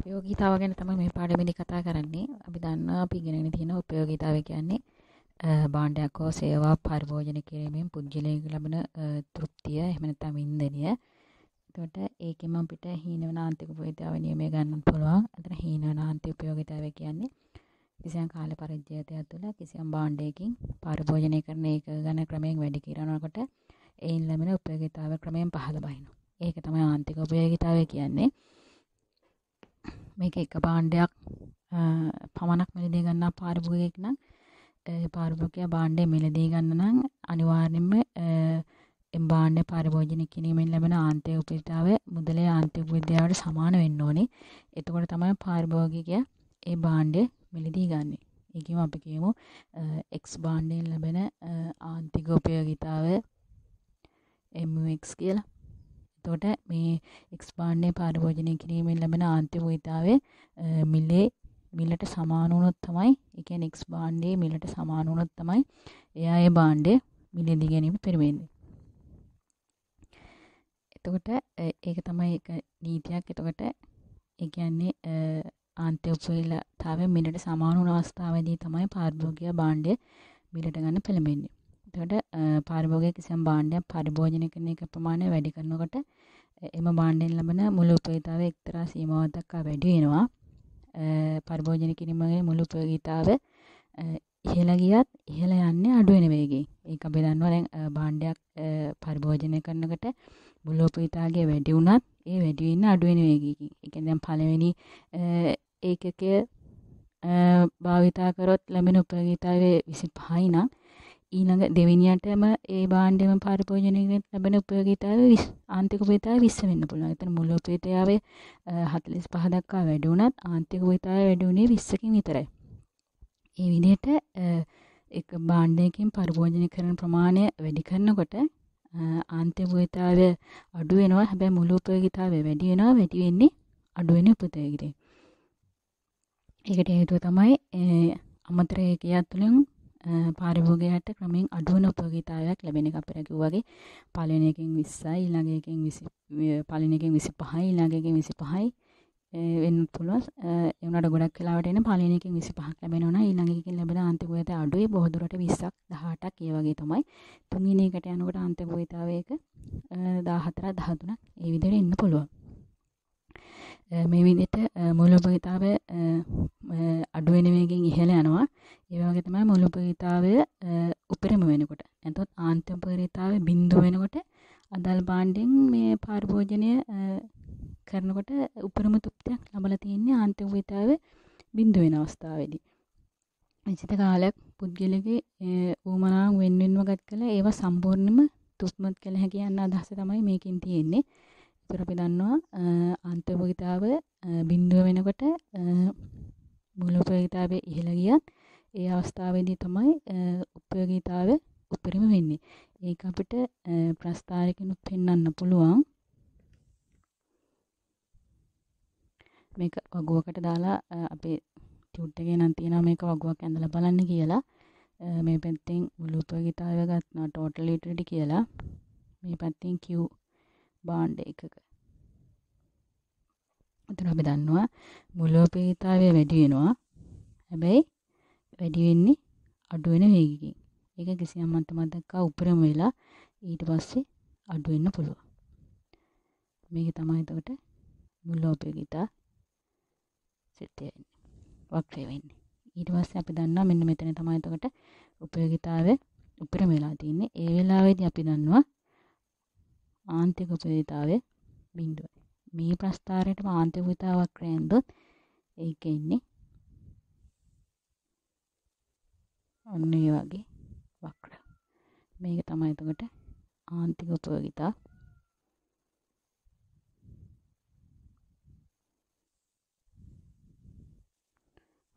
උපයෝගීතාව ගැන තමයි මේ පාඩමේදී කතා කරන්නේ. අපි දන්නවා අපි ඉගෙනගෙන තියෙන උපයෝගීතාවය කියන්නේ භාණ්ඩයක් හෝ සේවා පරිභෝජන කිරීමෙන් පුද්ගලයෙක් ලබන තෘප්තිය එහෙම නැත්නම් වින්දනය. එතකොට ඒකෙම අපිට හීනවනාන්තික උපයෝගීතාව නියමය ගන්නත් පුළුවන්. අතන හීනවනාන්තික උපයෝගීතාවය කියන්නේ කිසියම් කාල පරිච්ඡේදයක් තුළ කිසියම් භාණ්ඩයකින් පරිභෝජනය කරන ඒක ගැන ක්‍රමයෙන් වැඩි කරනකොට එයින් ලැබෙන උපයෝගීතාව ක්‍රමයෙන් පහළ බහිනවා. ඒක තමයි ආන්තික උපයෝගීතාවය කියන්නේ. මේක එක භාණ්ඩයක් පමණක් මිලදී ගන්නා පාරිභෝගිකයෙක් නම් පාරිභෝගිකයා භාණ්ඩය මිලදී ගන්න නම් අනිවාර්යයෙන්ම එම් භාණ්ඩ පරිභෝජනය කිරීමෙන් ලැබෙන ආන්තරික උපරිතාවය මුදලේ ආන්තරික උපරිතාවයට සමාන වෙන්න ඕනේ. එතකොට තමයි පාරිභෝගිකයා ඒ භාණ්ඩය මිලදී ගන්නෙ. ඒකෙම අපි කියමු X භාණ්ඩයෙන් ලැබෙන ආන්තරික උපයෝගීතාවය MUX කියලා. එතකොට මේ x භාණ්ඩය පාරිභෝජනය කිරීමෙන් ලැබෙන ආන්තිම ඌතාවේ මිලේ මිලට සමාන වුණොත් තමයි ඒ කියන්නේ x භාණ්ඩයේ මිලට සමාන වුණොත් තමයි එයා ඒ භාණ්ඩය මිලදී ගැනීම පෙරවෙන්නේ. එතකොට ඒක තමයි ඒක නීතියක්. එතකොට ඒ කියන්නේ ආන්තිම ඌතාවේ මිලට සමාන වුණ අවස්ථාවේදී තමයි පාරිභෝගික භාණ්ඩය මිලට ගන්න පෙළඹෙන්නේ. එතකොට පාරිභෝගික කිසියම් භාණ්ඩයක් පරිභෝජනය කරන එක ප්‍රමාණය වැඩි කරනකොට එම භාණ්ඩෙන් ලබන මුළු උපයෝගීතාවය එක්තරා සීමාවක් දක්වා වැඩි වෙනවා. පරිභෝජන කිරීමේ මුළු උපයෝගීතාවය ඉහළ ගියත් ඉහළ යන්නේ අඩු වෙන වේගයෙන්. ඒක අපි දන්නවා දැන් භාණ්ඩයක් පරිභෝජනය කරනකොට මුළු උපයෝගීතාවය වැඩි වුණත් ඒ වැඩි වෙන්නේ අඩු වෙන වේගයකින්. ඒ කියන්නේ දැන් පළවෙනි ඒකකය භාවිතා කරොත් ලැබෙන උපයෝගීතාවය 25යි නම් ඊළඟ දෙවෙනියටම ඒ භාණ්ඩෙම පරිභෝජනයෙන් ලැබෙන උපයෝගීතාවය 20 ආන්තික උපයෝගීතාවය 20 වෙන්න පුළුවන්. එතන මුල් උපයෝගීතාවේ 45 දක්වා වැඩි වුණත් ආන්තික උපයෝගීතාවය වැඩි වුණේ 20කින් විතරයි. ඒ විදිහට එක භාණ්ඩයකින් පරිභෝජනය කරන ප්‍රමාණය වැඩි කරනකොට ආන්තික උපයෝගීතාවය අඩු වෙනවා. හැබැයි මුල් උපයෝගීතාවය වැඩි වෙනවා. වැඩි වෙන්නේ අඩු වෙන උපයෝගීතාවය. ඒකට හේතුව තමයි අමතර ඒකියත් තුළින් පාරිභෝගයට ක්‍රමෙන් අඩු වෙන උපයෝගීතාවයක් ලැබෙන එක අපිට කිව්වාගේ පළවෙනි එකෙන් 20යි ඊළඟ එකෙන් 20 පළවෙනි එකෙන් 25යි ඊළඟ එකෙන් 25යි වෙන්න පුළුවන් ඒ උනාට ගොඩක් වෙලාවට එන පළවෙනි එකෙන් 25ක් ලැබෙනවා නම් ඊළඟ එකකින් ලැබෙන අන්තිම වේතය අඩුයි බොහෝ දුරට 20ක් 18ක් ඒ වගේ තමයි තුන්වෙනි එකට යනකොට අන්තිම වේතාවයක 14 13ක් ඒ විදිහට එන්න පුළුවන් මේ විදිහට මූලෝපගීතාවය අඩු වෙන වේගෙන් ඉහළ යනවා. ඒ වගේ තමයි මූලෝපගීතාවය උපරිම වෙනකොට. එතකොට ආන්තිම උපගීතාවය බිඳුව වෙනකොට අදාළ භාණ්ඩෙන් මේ පාරිභෝජනය කරනකොට උපරිම තෘප්තියක් ලබලා තියෙන්නේ ආන්තිම උපගීතාවේ බිඳුව වෙන අවස්ථාවේදී. නිශ්චිත කාලයක් පුද්ගලගේ ඌමනාවන් වෙන්වෙන්ව ගත් කළ ඒවා සම්පූර්ණයෙන්ම තුස්මත් කළ හැකි යන අදහස තමයි මේකෙන් තියෙන්නේ. එච්චර අපි දන්නවා අන්තභාගිතාව බිඳුව වෙනකොට මූලෝපයෝගිතාවේ ඉහළ ගියත් ඒ අවස්ථාවේදී තමයි උපයෝගීතාවය උපරිම වෙන්නේ. ඒක අපිට ප්‍රස්ථාරකිනුත් පෙන්වන්න පුළුවන්. මේක වගුවකට දාලා අපේ ටියුට් එකේ නම් තියෙනවා මේක වගුවක් ඇඳලා බලන්න කියලා. මේ පැත්තෙන් මුළු උපයෝගීතාවය ගත්තා ටෝටල් යුටිලිටි කියලා. මේ පැත්තෙන් Q භාණ්ඩ එකක. එතන අපි දන්නවා මුලෝපේතාවය වැඩි වෙනවා. හැබැයි වැඩි වෙන්නේ අඩු වෙන වේගකින්. ඒක කිසියම් මට්ටමක් දක්වා උපරිම වෙලා ඊට පස්සේ අඩු වෙන්න පුළුවන්. මේක තමයි එතකොට මුලෝපේකිතා සිද්ධ වෙන්නේ. වක්‍රය වෙන්නේ. ඊට පස්සේ අපි දන්නවා මෙන්න මෙතන තමයි එතකොට උපයෝගිතාවේ උපරිම වෙලා තියෙන්නේ. ඒ වෙලාවේදී අපි දන්නවා ආන්තික උපයෝගීතාවය බිඳුවයි. මේ ප්‍රස්ථාරයටම ආන්තික උපයෝගීතාවක් රැඳුත් ඒක එන්නේ ඔන්න ඒ වගේ වක්‍ර. මේක තමයි එතකොට ආන්තික උපයෝගීතාව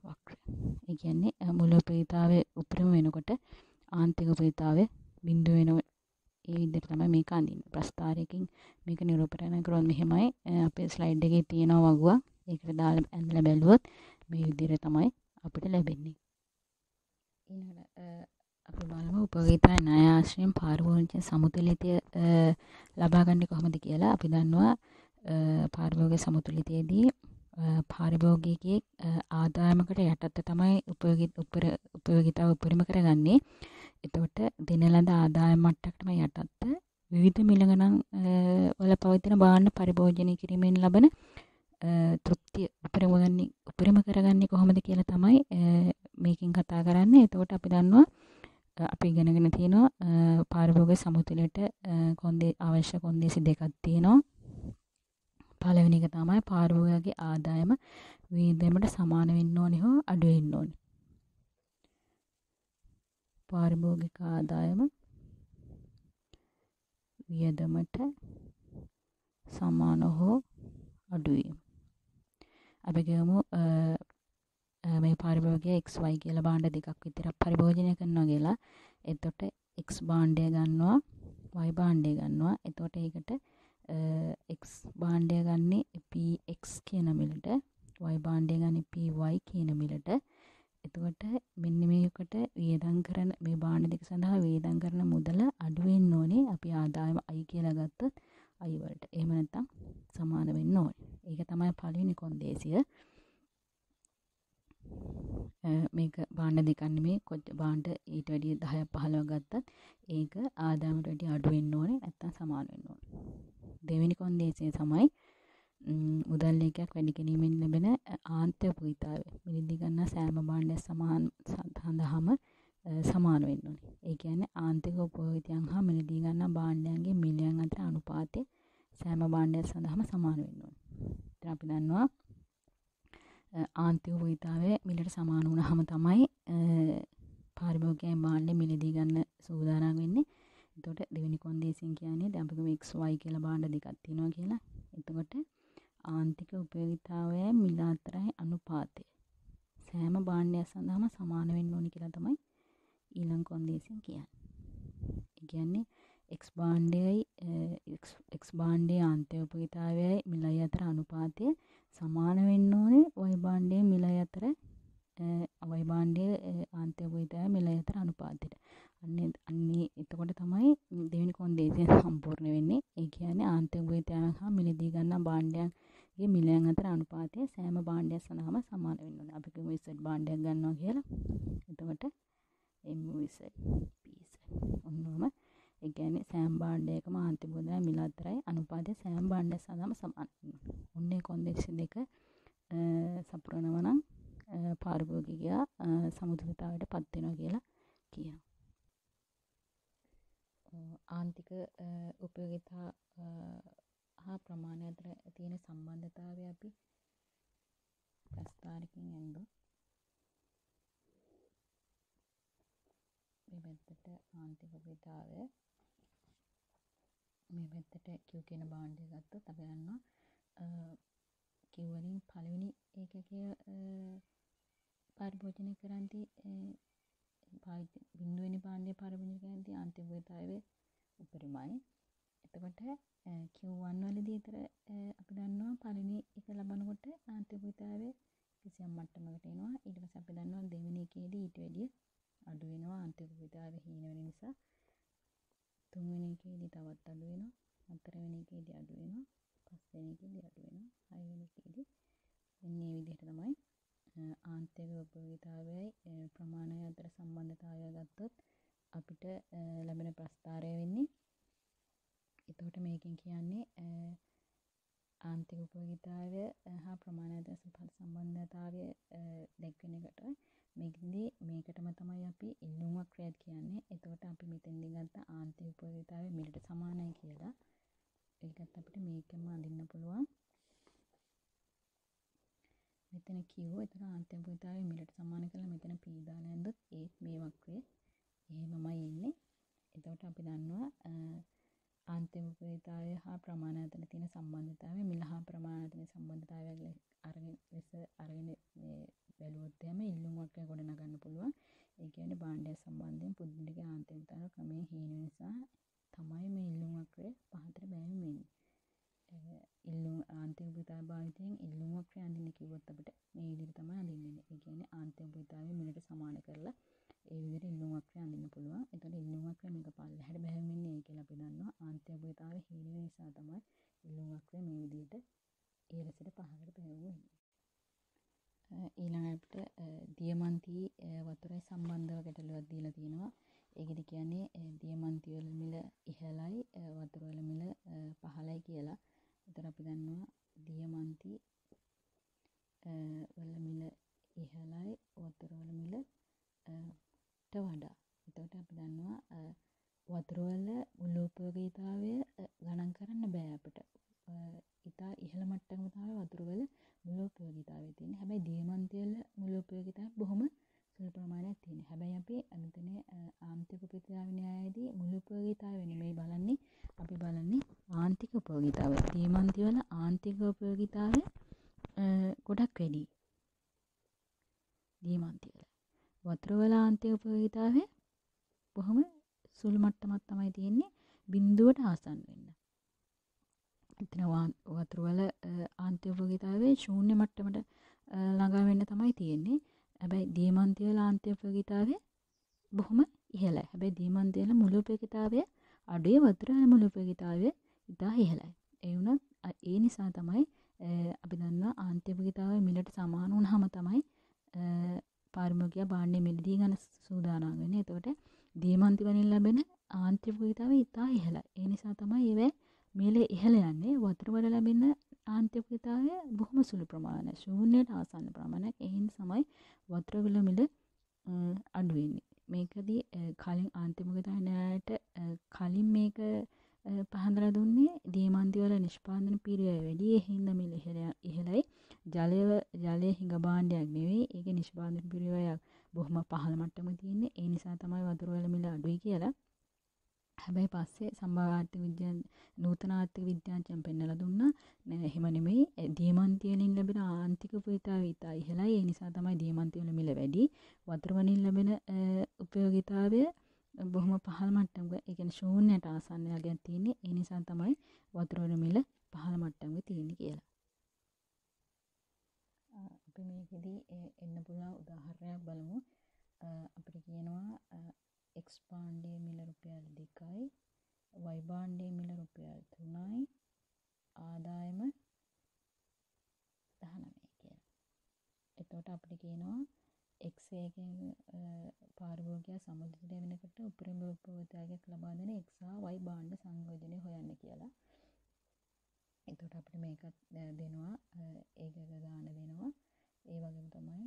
වක්‍ර. ඒ කියන්නේ මුල උපයෝගීතාවේ උපරිම වෙනකොට ආන්තික උපයෝගීතාවේ බිඳුව වෙනකොට ඒ විදිහට තමයි මේක අඳින්නේ. ප්‍රස්ථාරයකින් මේක නිරූපණය කරොත් මෙහෙමයි අපේ ස්ලයිඩ් එකේ තියෙන වගුවක්. ඒකට දාලා ඇඳලා බැලුවොත් මේ විදිහට තමයි අපිට ලැබෙන්නේ. ඊළඟට අපි බලමු උපවිතා ණය ආශ්‍රයෙන් පාරිභෝගික සමතුලිතය ලබාගන්නේ කොහොමද කියලා. අපි දන්නවා පාරිභෝගික සමතුලිතයේදී පාරිභෝගිකයේ ආදායමකට යටත්ව තමයි උපයෝගිතාව උපරිම කරගන්නේ. එතකොට දෙන ලද ආදායම් මට්ටමටම යටත්ව විවිධ මිලගණන් වල පවතින භාණ්ඩ පරිභෝජනය කිරීමෙන් ලබන තෘප්තිය උපරිම ගන්නේ උපරිම කරගන්නේ කොහොමද කියලා තමයි මේකෙන් කතා කරන්නේ. එතකොට අපි දන්නවා අපි ඉගෙනගෙන තියෙනවා පාරිභෝගික සමතුලිතයට කොන්දේ අවශ්‍ය කොන්දේසි දෙකක් තියෙනවා. පළවෙනි එක තමයි පාරිභෝගිකගේ ආදායම වියදමට සමාන වෙන්න ඕනේ හෝ අඩු වෙන්න ඕනේ. පාරිභෝගික ආදායම වියදමට සමාන හෝ අඩුයි. අපි ගමු මේ පාරිභෝගිකය XY කියලා භාණ්ඩ දෙකක් විතර පරිභෝජනය කරනවා කියලා. එතකොට X භාණ්ඩය ගන්නවා Y භාණ්ඩය ගන්නවා. එතකොට ඒකට X භාණ්ඩය ගන්නේ PX කියන මිලට Y භාණ්ඩය ගන්නේ PY කියන මිලට එතකොට මෙන්න මේකට වියදම් කරන මේ භාණ්ඩ දෙක සඳහා වියදම් කරන මුදල අඩු වෙන්න ඕනේ අපි ආදායම අයි කියලා ගත්තොත් අයි වලට. එහෙම නැත්නම් සමාන වෙන්න ඕනේ. ඒක තමයි පළවෙනි කොන්දේසිය. මේක භාණ්ඩ දෙකක් නෙමෙයි කොච්ච භාණ්ඩ ඊට වැඩිය 10ක් 15ක් ගත්තත් ඒක ආදායමට වැඩිය අඩු වෙන්න ඕනේ නැත්නම් සමාන වෙන්න ඕනේ. දෙවෙනි කොන්දේසිය තමයි මුදල් ලේකයක් වැඩි ගැනීමෙන් ලැබෙන ආන්ත්‍ය උපකාරිතාවය. මිලදී ගන්නා සෑම භාණ්ඩයක් සමාන සඳහාම සමාන වෙන්න ඕනේ. ඒ කියන්නේ ආන්තික උපකාරිතයන් හා මිලදී ගන්නා භාණ්ඩයන්ගේ මිලයන් අතර අනුපාතය සෑම භාණ්ඩයක් සඳහාම සමාන වෙන්න ඕනේ. ඉතින් අපි දන්නවා ආන්තික උපකාරිතාවය මිලට සමාන වුණාම තමයි පාරිභෝගිකයන් භාණ්ඩ මිලදී ගන්න සූදානම් වෙන්නේ. එතකොට දෙවෙනි කොන්දේසියෙන් කියන්නේ දැන් අපිට XY කියලා භාණ්ඩ දෙකක් තියෙනවා කියලා. එතකොට ආන්තික උපයෝගිතාවය මිල අතරයි අනුපාතය. සෑම භාණ්ඩයක් සඳහාම සමාන වෙන්න ඕනි කියලා තමයි ඊළඟ කොන්දේසියෙන් කියන්නේ. ඒ කියන්නේ x භාණ්ඩයයි x භාණ්ඩයේ ආන්තික උපයෝගිතාවයයි මිලයි අතර අනුපාතය සමාන වෙන්න ඕනේ y භාණ්ඩයේ මිලයි අතර අවයි භාණ්ඩයේ ආන්තික උපයෝගිතාවය මිලයි අතර අනුපාතයට. අන්නේ අන්නේ එතකොට තමයි දෙවෙනි කොන්දේසිය සම්පූර්ණ වෙන්නේ. ඒ කියන්නේ ආන්තික උපයෝගිතාවයන් හා මිලදී ගන්නා භාණ්ඩයන් ඒ මිලයන් අතර අනුපාතය සෑම භාණ්ඩයක් සඳහාම සමාන වෙන්න ඕනේ. අපි කිව්වොත් Z භාණ්ඩයක් ගන්නවා කියලා. එතකොට MUZ PZ. ඔන්නෝම ඒ කියන්නේ සෑම භාණ්ඩයකම අන්තිම ගුණය මිල අතරයි අනුපාතය සෑම භාණ්ඩයක් සඳහාම සමාන වෙන්න ඕනේ. ඔන්නේ කොන්දේක්ෂන් දෙක සපුරනවා නම් පාරිභෝගිකයා සමුදුලතාවයට පත් වෙනවා කියලා කියනවා. ආන්තික උපයෝගිතා හා ප්‍රමාණය අතර තියෙන සම්බන්ධතාවය අපි ප්‍රස්ථාරකින් ඇඳු මේ පැත්තට ආන්තික පිටාවය මේ පැත්තට කිව් කියන බාණ්ඩය ගත්තොත් අපි ගන්නවා කිව් වලින් පළවෙනි ඒකකය පරිභෝජනය කරන්ති බිඳුවනි පාණ්ඩය පරිභෝජනය කරන්ති අන්තිම පිටාවේ උපරිමයි එතකොට Eh, කිව්වන් වලදී විතර eh, අපි දන්නවා පළවෙනි එක ලබනකොට ආන්තර්ගෝහිතාවය කිසියම් මට්ටමකට එනවා. ඊට පස්සේ අපි දන්නවා දෙවෙනි එකේදී ඊට වැඩිය අඩු වෙනවා ආන්තර්ගෝහිතාවය හීන වෙන නිසා. තුන්වෙනි එකේදී තවත් අඩු වෙනවා. හතරවෙනි එකේදී අඩු වෙනවා. පස්වෙනි එකේදී අඩු වෙනවා. හයවෙනි එකේදී එන්නේ විදිහට තමයි eh, ආන්තරික උපයෝගීතාවයයි ප්‍රමාණය අතර සම්බන්ධතාවය ගත්තොත් අපිට ලැබෙන ප්‍රස්ථාරය වෙන්නේ එතකොට මේකෙන් කියන්නේ ආන්තික උපයෝගීතාවය හා ප්‍රමාණාත්මක සම්බන්ධතාවය දැක්වෙන එකට මේකෙන්දී මේකටම තමයි අපි ඉල්ලුමක් ක්‍රියාත් කියන්නේ. එතකොට අපි මෙතෙන්දී ගත්ත ආන්තික උපයෝගීතාවය මෙලට සමානයි කියලා. ඒකත් අපිට මේකෙන්ම අඳින්න පුළුවන්. මෙතන Q එතන ආන්තික උපයෝගීතාවය මෙලට සමාන කරලා මෙතන P දාලා ඇඳුත් ඒත් මේ වක්‍රය එහෙමමයි එන්නේ. එතකොට අපි දන්නවා අන්තිම උපකාරීතාවය හා ප්‍රමාණ අතර තියෙන සම්බන්ධතාවය මිල හා ප්‍රමාණ අතර සම්බන්ධතාවයක් අරගෙන ලෙස අරගෙන මේ බැලුවොත් එහෙම ඉල්ලුමක් ගොඩනගන්න පුළුවන්. ඒ කියන්නේ භාණ්ඩය සම්බන්ධයෙන් පුද්ගලයාගේ ආන්තරිකතාව ක්‍රමයෙන් හීන වෙන නිසා තමයි මේ ඉල්ලුම් වක්‍රය පහතට බැමි වෙන්නේ. ඉල්ලුම් ආන්තරික උපකාරීතාව භාවිතයෙන් ඉල්ලුම් වක්‍රය අඳින්න කිව්වොත් අපිට මේ විදිහට තමයි අඳින්න වෙන්නේ. ඒ කියන්නේ ආන්තරික උපකාරීතාවය මිලට සමාන කරලා පෙනේ. දීමන්ති වල. වතුර වල ආන්තික ප්‍රයෝගිතාවය බොහොම සුළු මට්ටමක් තමයි තියෙන්නේ බිඳුවට ආසන්න වෙන්න. එතන වතුර වල ආන්තික ප්‍රයෝගිතාවයේ ශූන්‍ය මට්ටමට ළඟා වෙන්න තමයි තියෙන්නේ. හැබැයි දීමන්ති වල ආන්තික ප්‍රයෝගිතාවය බොහොම ඉහළයි. හැබැයි දීමන්ති වල මුළු ප්‍රයෝගිතාවය අඩුවේ වතුර වල මුළු ප්‍රයෝගිතාවය ඉතා ඉහළයි. ඒ වුණත් ඒ නිසා තමයි අපි දන්නවා ආන්තිමගිතාව මිලට සමාන වුණාම තමයි පාරිභෝගිකයා භාණ්ඩ මිලදී ගන්න සූදානම් වෙන්නේ. එතකොට දීමන්ති වලින් ලැබෙන ආන්තිමගිතාව ඉතා ඉහළයි. ඒ නිසා තමයි ඒවැ මිල ඉහළ යන්නේ. වතුර වල ලැබෙන ආන්තිමගිතාවය බොහොම සුළු ප්‍රමාණයක්. ශූන්‍යයට ආසන්න ප්‍රමාණයක්. ඒ හින්දා තමයි වතුර වල මිල අඩු වෙන්නේ. මේකදී කලින් ආන්තිමගිතාව නෑට කලින් මේක පහඳර දුන්නේ දීමන්තිවල නිෂ්පාදන පිරිය වැඩි එහින්ද මිල ඉහළයි ජලය ජලය හිඟ බාණ්ඩයක් නෙවෙයි ඒක නිෂ්පාදන පිරිවයක් බොහොම පහළ මට්ටම තියෙන්නේ ඒ නිසා තමයි වතුර වල මිල අඩුයි කියලා හැබැයි පස්සේ සම්භාව්‍ය ආර්ථික විද්‍යාන් නූතන ආර්ථික විද්‍යාඥයන් පෙන්වලා දුන්නා නෑ එහෙම නෙමෙයි දීමන්ති වලින් ලැබෙන ආන්තික උපයෝගීතාවය ඉතා ඉහළයි ඒ නිසා තමයි දීමන්ති වල මිල වැඩි වතුර වලින් ලැබෙන උපයෝගීතාවය බොහොම පහළ මට්ටමක ඒ කියන්නේ ශූන්‍යයට ආසන්න යගයක් තියෙන්නේ. ඒ නිසා තමයි වතුර මිල පහළ මට්ටමක තියෙන්නේ කියලා. අපි මේකෙදි එන්න පුළුවන් උදාහරණයක් බලමු. අපිට කියනවා x භාණ්ඩයේ මිල රුපියල් 2යි, y භාණ්ඩයේ මිල රුපියල් 3යි, ආදායම 19 කියලා. එතකොට අපිට කියනවා එක්ස් වේගයෙන් පාරිභෝගිකයා සමතුලිත වෙනකොට උපරිම උපභෝගතාවයක් ලබා දෙන එක්ස් හා වයි භාණ්ඩ සංයෝජනය හොයන්න කියලා. එතකොට අපිට මේකත් දෙනවා. ඒකට දාන දෙනවා. ඒ වගේම තමයි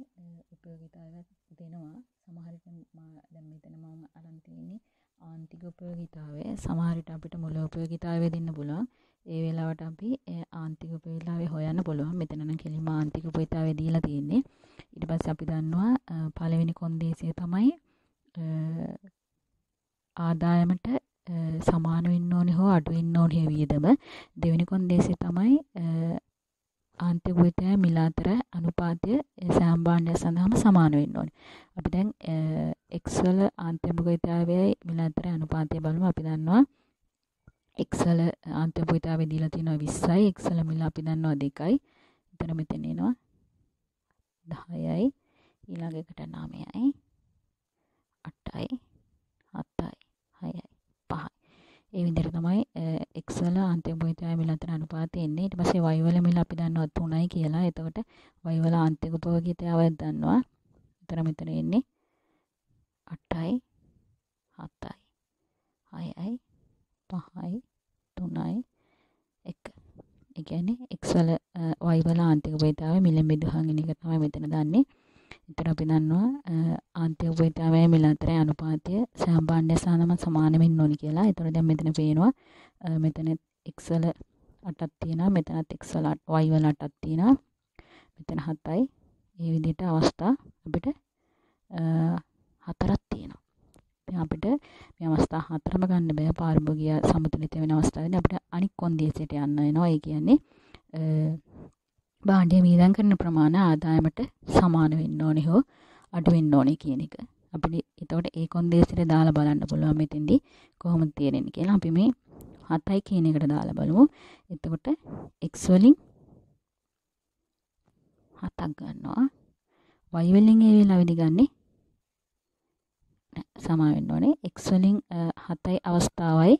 උපයෝගිතාවයක් දෙනවා. සමහර විට දැන් මෙතන මම අරන් තියෙන්නේ ආන්තික උපයෝගිතාවය. සමහර විට අපිට මුල උපයෝගිතාවය දෙන්න පුළුවන්. ඒ වෙලාවට අපි ආන්තික උපයෝගිතාවය හොයන්න පුළුවන්. මෙතන නම් කෙලින්ම ආන්තික උපයෝගිතාවය දීලා තියෙන්නේ. ඊට පස්සේ අපි දන්නවා පළවෙනි කොන්දේසිය තමයි ආදායමට සමාන වෙන්න ඕනේ හෝ අඩු වෙන්න ඕනේ වියදම දෙවෙනි කොන්දේසිය තමයි ආන්තික වේතය මිල අතර අනුපාතය සෑම භාණ්ඩයක් සඳහාම සමාන වෙන්න ඕනේ. අපි දැන් x වල ආන්තික වේතයයි මිල අතර අනුපාතය බලමු අපි දන්නවා x වල ආන්තික වේතය දීලා තියෙනවා 20යි x වල මිල අපි දන්නවා 2යි. එතන මෙතන එනවා දහයයි ඊළඟ එකට නවයයි අටයි හතයි හයයි පහයි ඒ විදිහට තමයි x වල අන්තිම භුජය මිල අතර අනුපාතය එන්නේ ඊට පස්සේ y වල මිල අපි දන්නවා 3යි කියලා එතකොට y වල ආන්තික උපභෝගීතාවය දන්නවා එතන මෙතන එන්නේ 8යි 7යි 6යි 5යි 3යි ඒ කියන්නේ x වල y වල ආන්තික උපේතාවය මිලම් බෙදුහන් එන එක තමයි මෙතන දන්නේ. එතන අපි දන්නවා ආන්තික උපේතාවය මිල අතරේ අනුපාතය සම්බන්ධය සානම සමාන වෙන්න ඕනි කියලා. ඒතර දැන් මෙතන පේනවා මෙතන x වල 8ක් තියෙනවා. මෙතනත් x වල y වල 8ක් තියෙනවා. මෙතන 7යි. මේ විදිහට අවස්ථා අපිට හතරක් තියෙනවා. ඉතින් අපිට මේ අවස්ථා හතරම ගන්න බෑ පාරිභෝගික සමතුලිත වෙන අවස්ථාවේදී අපිට අනික් කොන්දේසියට යන්න වෙනවා. ඒ කියන්නේ භාණ්ඩය මීදන් කරන ප්‍රමාණය ආදායමට සමාන වෙන්න ඕනේ හෝ අඩු වෙන්න ඕනේ කියන එක. අපිට එතකොට ඒ කොන්දේසියට දාලා බලන්න පුළුවන් මෙතෙන්දී කොහොමද තේරෙන්නේ කියලා. අපි මේ 7යි කියන එකට දාලා බලමු. එතකොට x වලින් 7ක් ගන්නවා. y වලින් ඒ වෙලාවෙදි ගන්නේ සමා වෙන්න ඕනේ. x වලින් 7යි අවස්ථාවයි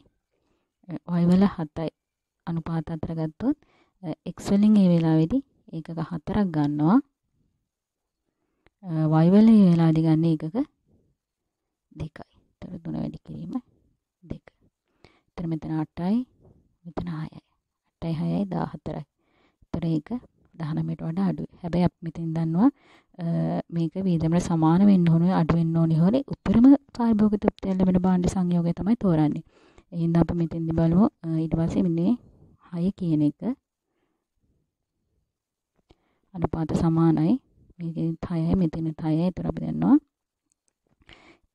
y වල 7යි අනුපාත අතර ගත්තොත් x වලින් මේ වෙලාවේදී ඒකක 4ක් ගන්නවා y වල මේ වෙලාවේදී ගන්න ඒකක 2යි. ඒතර 3 වැඩි කිරීම 2. ඒතර මෙතන 8යි මෙතන 6යි. 8යි 6යි 14යි. ඒතර ඒක 19ට වඩා අඩුයි. හැබැයි අපි මෙතෙන් දන්නවා මේක වියදමට සමාන වෙන්න ඕනේ අඩු වෙන්න ඕනේ හොරේ උපරිම කාර්බෝග තෘප්තිය ලැබෙන භාණ්ඩ සංයෝගය තමයි තෝරන්නේ. එහෙනම් අපි මෙතෙන්දි බලමු ඊට පස්සේ මෙන්නේ 6 කියන එක අනුපාත සමානයි මේකෙන් 6යි මෙතන 6යි ඒතර අපි දන්නවා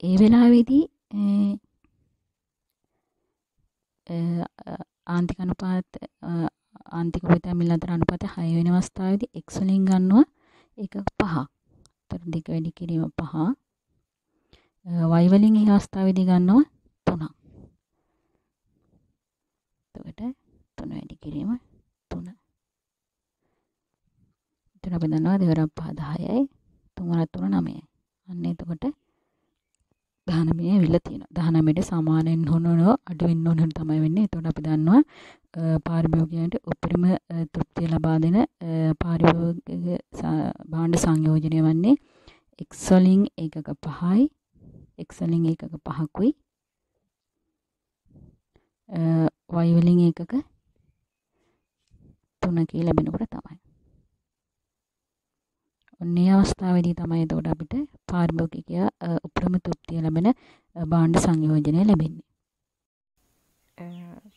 ඒ වෙලාවේදී ආන්තික අනුපාත ආන්තික උපතමිල අතර අනුපාතය 6 වෙන අවස්ථාවේදී x වලින් ගන්නවා ඒක 5ක්. ඒතර දෙක වැඩි කිරීම 5. y වලින් ඒ අවස්ථාවේදී ගන්නවා එකකට තුන වැඩි කිරීම තුන. එතන අපි දන්නවා දෙවරක් පහ 10යි තුන්වරක් තුන 9යි. අන්න එතකොට 19 ඇවිල්ලා තියෙනවා. 19ට සමානෙන් හොනනෝ අඩු වෙන්න ඕන තමයි වෙන්නේ. එතකොට අපි දන්නවා පාරිභෝගිකයන්ට උපරිම තෘප්තිය ලබා දෙන පාරිභෝගික භාණ්ඩ සංයෝජනය වන්නේ x වලින් ඒකක 5යි x වලින් ඒකක 5කුයි y වලින් ඒකක 3 කී ලැබෙනකොට තමයි. ඔන්නේ අවස්ථාවේදී තමයි එතකොට අපිට පාරිභෝගිකය උප්‍රම තෘප්තිය ලැබෙන භාණ්ඩ සංයෝජනය ලැබෙන්නේ.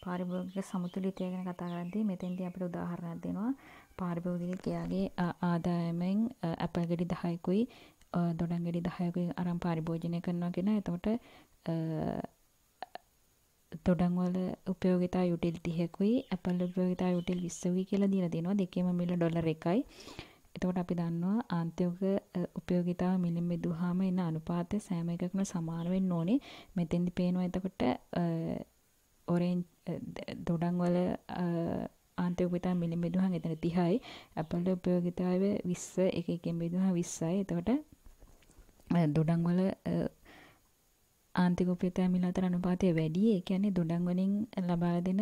පාරිභෝගික සමතුලිතය ගැන කතා කරද්දී මෙතෙන්දී අපිට උදාහරණයක් දෙනවා පාරිභෝගිකයාගේ ආදායමෙන් ඇපල් ගෙඩි 10කුයි දොඩම් ගෙඩි 10කුයි අරන් පාරිභෝජනය කරනවා කියන එතකොට තොඩංවල උපයෝගතා යුටෙල් තියකුයි අපල් උපයෝගතා යුටෙල් විස්සවී කියලා දීලා දෙනවා දෙකේම මිල ඩොලර් එකයි එතකොට අපි දන්නවා ආන්තයෝග උපයෝගතාව මිලින් බෙදුහාම එන්න අනුපාතය සෑම එකක්ම සමානවෙන්න ඕනේ මෙතෙන්දි පේනවා එතකොට ඔරෙන් දොඩංවල ආන්තයෝගතා මිලින් බෙදුහන් එතන තිහයි අපල්ට උපයෝගතාව විස්ස එක එකෙන් බෙදුහ විස්සයි එතකොට දොඩංවල ආන්තික උපයෝගිතා මිල අතර අනුපාතය වැඩි. ඒ කියන්නේ දොඩම් වලින් ලබා දෙන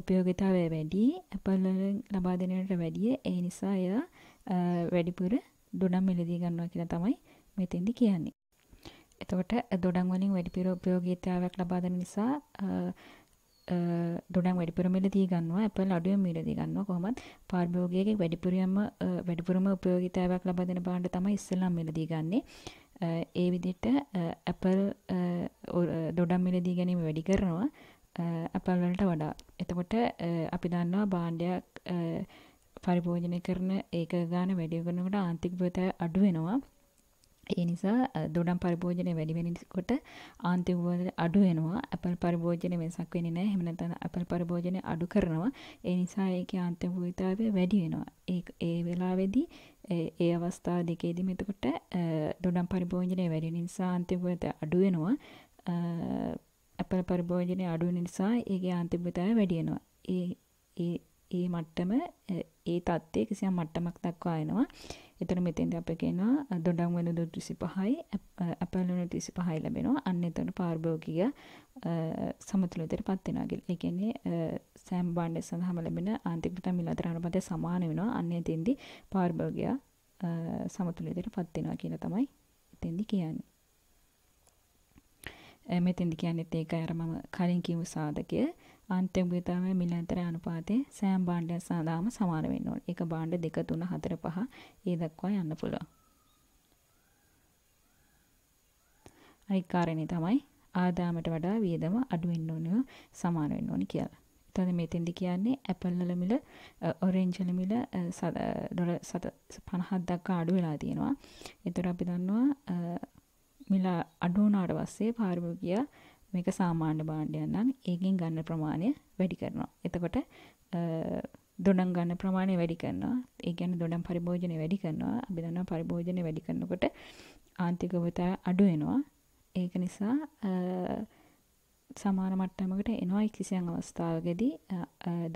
උපයෝගිතාවය වැඩි. ඇපල් වලින් ලබා දෙනවට වැඩිය. ඒ නිසා එය වැඩිපුර දොඩම් මිලදී ගන්නවා කියලා තමයි මෙතෙන්දි කියන්නේ. එතකොට දොඩම් වලින් වැඩිපුර උපයෝගීතාවයක් ලබා දෙන නිසා දොඩම් වැඩිපුර මිලදී ගන්නවා ඇපල් අඩුවෙන් මිලදී ගන්නවා කොහොමත් පාර්භෝගිකයෙක් වැඩිපුරම වැඩිපුරම උපයෝගීතාවයක් ලබා දෙන භාණ්ඩ තමයි ඉස්සෙල්ලාම මිලදී ගන්නේ. ඒ විදිට ඇපල් දොඩම්මිලදී ගැනීම වැඩි කරනවා අපල්වලට වඩා එතකොට අපි දන්නවා බාණ්ඩයක් පරිභෝජනය කරන ඒක ගාන වැඩියගනකට ආන්තික ප්‍රතය අඩුවෙනවා ඒ නිසා දුඩම් පරිභෝජනය වැඩි වෙනකොට ආන්තිම උපෝදන අඩු වෙනවා. ඇපල් පරිභෝජනය වෙනසක් වෙන්නේ නැහැ. එහෙම නැත්නම් ඇපල් පරිභෝජනය අඩු කරනවා. ඒ නිසා ඒකේ ආන්තිම භූමිතාවය වැඩි වෙනවා. ඒ ඒ වෙලාවේදී ඒ අවස්ථා දෙකේදීම එතකොට දුඩම් පරිභෝජනය වැඩි වෙන නිසා ආන්තිම භූමිතාවය අඩු වෙනවා. ඇපල් පරිභෝජනය අඩු වෙන නිසා ඒකේ ආන්තිම භූමිතාවය වැඩි වෙනවා. ඒ ඒ මට්ටම ඒ තත්ත්වය කිසියම් මට්ටමක් දක්වා එනවා. එතන මෙතෙන්දී අපි කියනවා දොඩම් වෙන දුර 25යි ඇපල් වෙන 25යි ලැබෙනවා. අන්න එතන පාර්භෝගික සමතුලිතයටපත් වෙනවා කියලා. ඒ කියන්නේ සෑම් බාණ්ඩ සඳහාම ලැබෙන ආන්තික ප්‍රථම මිල අතර අනුපාතය සමාන වෙනවා. අන්න එතෙන්දී පාර්භෝගික සමතුලිතයටපත් වෙනවා කියලා තමයි එතෙන්දී කියන්නේ. මෙතෙන්දි කියන්නෙත් ඒකයි අර මම කලින් කිව්ව සාධකය අන්තිමගේ තමයි මිල අතර අනුපාතය සෑම භාණ්ඩයක් සඳහාම සමාන වෙන්න ඕනේ. එක භාණ්ඩ 2 3 4 5 ඒ දක්වා යන්න පුළුවන්. අනිත් කාරණේ තමයි ආදායමට වඩා වියදම අඩු වෙන්න ඕනේ සමාන වෙන්න ඕනේ කියලා. එතකොට මෙතෙන්දි කියන්නේ ඇපල් වල මිල, ඔරෙන්ජ් වල මිල ඩොලර් 50ක් දක්වා අඩු වෙලා තියෙනවා. ඒතර අපි දන්නවා මිල අඩු වුණාට පස්සේ පාරිභෝගිකයා මේක සාමාන්‍ය භාණ්ඩයක් නම් ඒකෙන් ගන්න ප්‍රමාණය වැඩි කරනවා. එතකොට දොඩම් ගන්න ප්‍රමාණය වැඩි කරනවා. ඒ කියන්නේ දොඩම් පරිභෝජනය වැඩි කරනවා. අපි දන්නවා පරිභෝජනය වැඩි කරනකොට ආන්තික උපතා අඩු වෙනවා. ඒක නිසා සමාන මට්ටමකට එනවා කිසියම් අවස්ථාවකදී